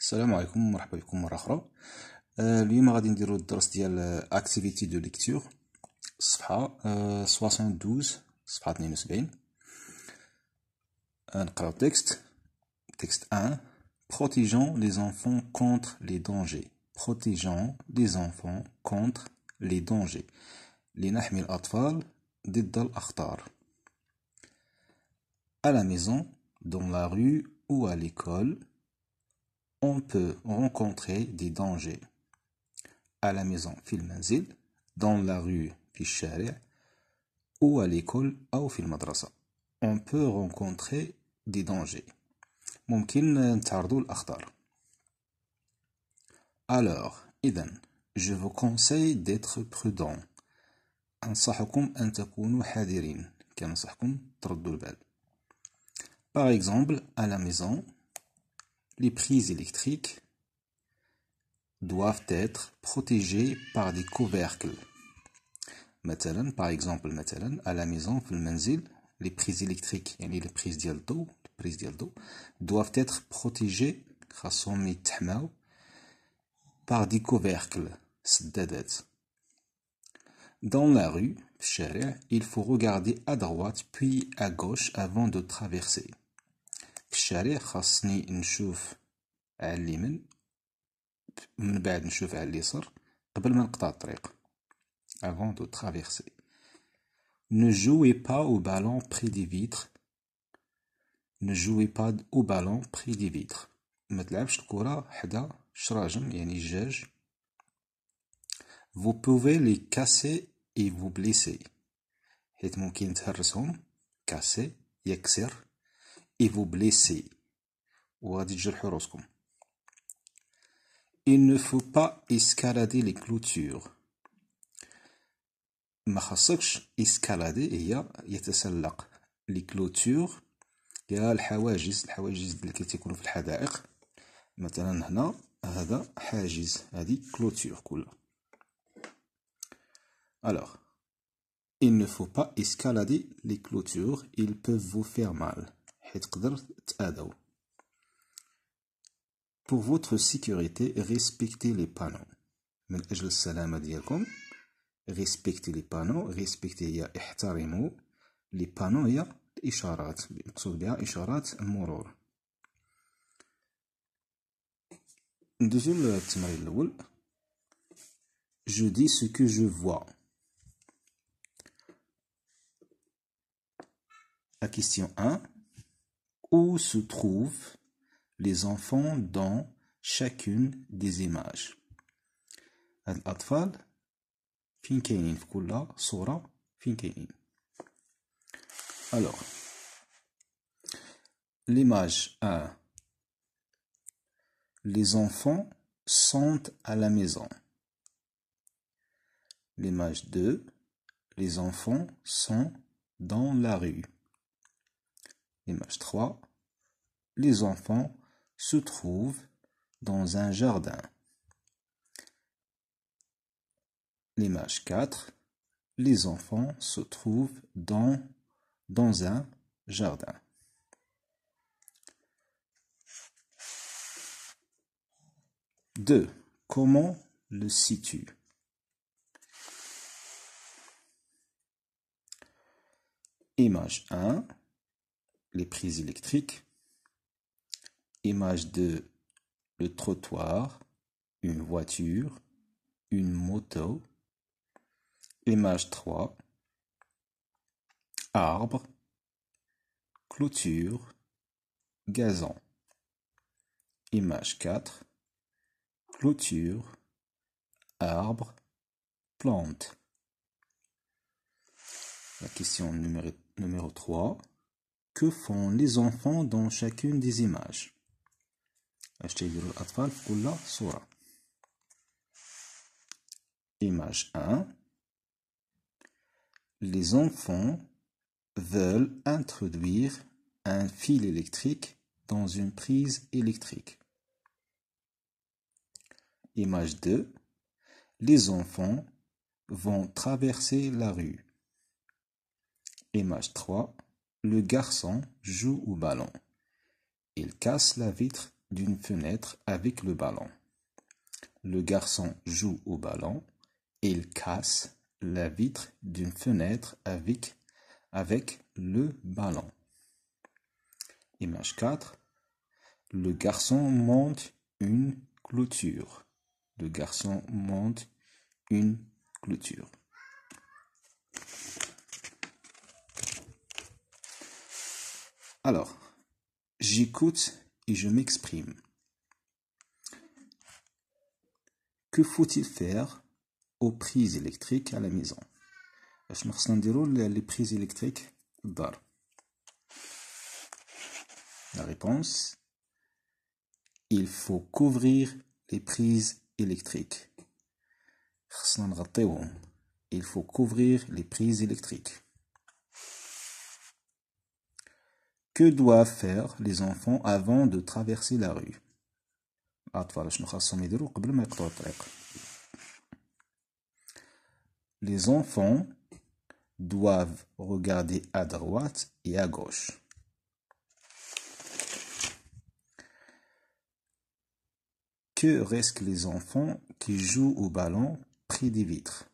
السلام عليكم مرحبا بكم مره اخرى آه اليوم غادي نديرو الدرس ديال اكتيفيتي دو ليكتور الصفحه 72 صفحه 72 نقراو التكست تكست 1 protégeons les enfants contre les dangers protégeons les enfants contre les dangers لنحمي الاطفال ضد الاخطار à la maison dans la rue ou à l'école on peut rencontrer des dangers à la maison, fil dans la rue, ou à l'école ou fil madrasa. On peut rencontrer des dangers. Alors, je vous conseille d'être prudent. Par exemple, à la maison, les prises électriques doivent être protégées par des couvercles. Par exemple, à la maison, les prises électriques, les prises doivent être protégées par des couvercles. Dans la rue, il faut regarder à droite puis à gauche avant de traverser. في الشارع خاصني نشوف على اليمين من بعد نشوف على اليسار قبل ما نقطع الطريق avant de traverser ne jouez pas au ballon près des vitres ne jouez pas au ballon près des vitres ما تلعبش الكره حدا شراجم يعني الجاج vous pouvez les casser et vous blesser حيت ممكن تهرسهم كاسي يكسر et vous blesser. Il ne faut pas escalader les clôtures. ما خاصكش اسكالادي هي يتسلق لي كلوتور يا الحواجز الحواجز اللي كتكونوا في الحدائق مثلا هنا هذا حاجز هذه كلوتور كلها alors il ne faut pas escalader les clôtures ils peuvent vous faire mal pour votre sécurité, respectez les panneaux. من respectez les panneaux respectez les les panneaux هي isharat. Je dis ce que je vois. La question 1 où se trouvent les enfants dans chacune des images. alors l'image 1 les enfants sont à la maison l'image 2 les enfants sont dans la rue Image 3. Les enfants se trouvent dans un jardin. L'image 4. Les enfants se trouvent dans, dans un jardin. 2. Comment le situe Image 1 les prises électriques, image de le trottoir, une voiture, une moto. Image 3. Arbre, clôture, gazon. Image 4. Clôture, arbre, plante. La question numéro, numéro 3 que font les enfants dans chacune des images Image 1 Les enfants veulent introduire un fil électrique dans une prise électrique. Image 2 Les enfants vont traverser la rue. Image 3 le garçon joue au ballon. Il casse la vitre d'une fenêtre avec le ballon. Le garçon joue au ballon. Il casse la vitre d'une fenêtre avec, avec le ballon. Image 4. Le garçon monte une clôture. Le garçon monte une clôture. Alors, j'écoute et je m'exprime. Que faut-il faire aux prises électriques à la maison Je les prises électriques La réponse Il faut couvrir les prises électriques. Il faut couvrir les prises électriques. Que doivent faire les enfants avant de traverser la rue Les enfants doivent regarder à droite et à gauche. Que risquent les enfants qui jouent au ballon près des vitres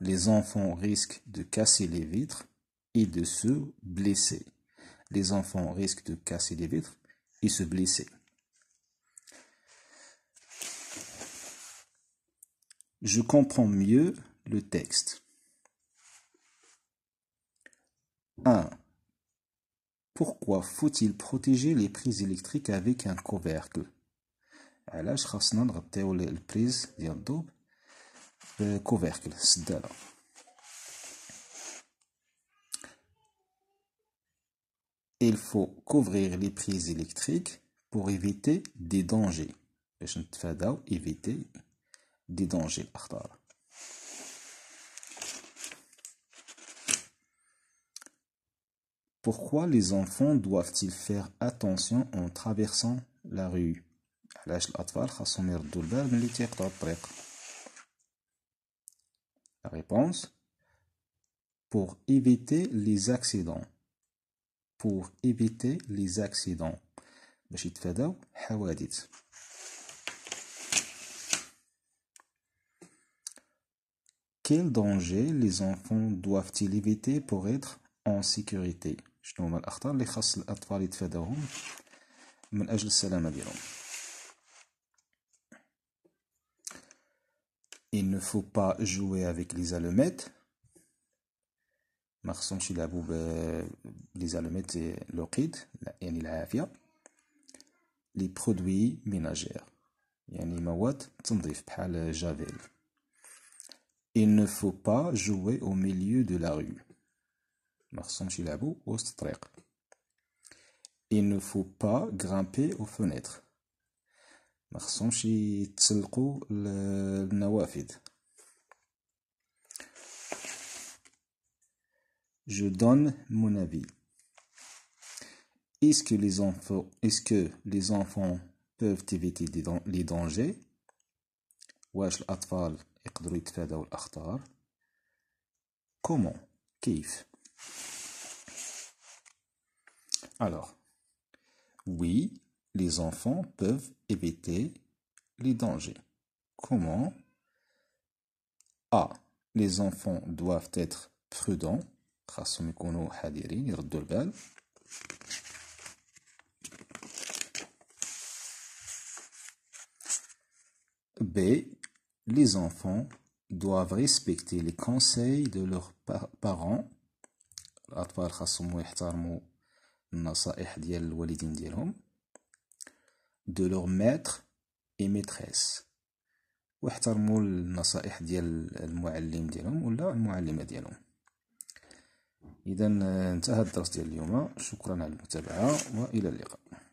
les enfants risquent de casser les vitres et de se blesser. Les enfants risquent de casser les vitres et se blesser. Je comprends mieux le texte. 1. Pourquoi faut-il protéger les prises électriques avec un couvercle il faut couvrir les prises électriques pour éviter des dangers. Pourquoi les enfants doivent-ils faire attention en traversant la rue علاش الاطفال خاصهم يردوا البال ملي تيقطعوا الطريق La réponse pour éviter les accidents pour éviter les accidents باش يتفاداو حوادث Quel danger les enfants doivent-ils éviter pour être en sécurité شنو هما الاخطار اللي خاص الاطفال يتفاداوهم من اجل السلامه ديالهم il ne faut pas jouer avec les allumettes. Marson ben, les allumettes et l'oqid, Les produits ménagers, mawat, javel. Il ne faut pas jouer au milieu de la rue. Marson Il ne faut pas grimper aux fenêtres. ما خصهمش يتسلقوا النوافذ Je donne mon avis. Est-ce que les enfants, est-ce que les enfants peuvent éviter les dangers? واش الأطفال يقدروا يتفادوا الأخطار؟ Comment? كيف? Alors, oui, les enfants peuvent éviter les dangers. Comment A. Les enfants doivent être prudents. B. Les enfants doivent respecter les conseils de leurs parents. دو لور ماتر اي maîtresse واحترموا النصائح ديال المعلم ديالهم ولا المعلمه ديالهم اذا انتهى الدرس ديال اليوم شكرا على المتابعه والى اللقاء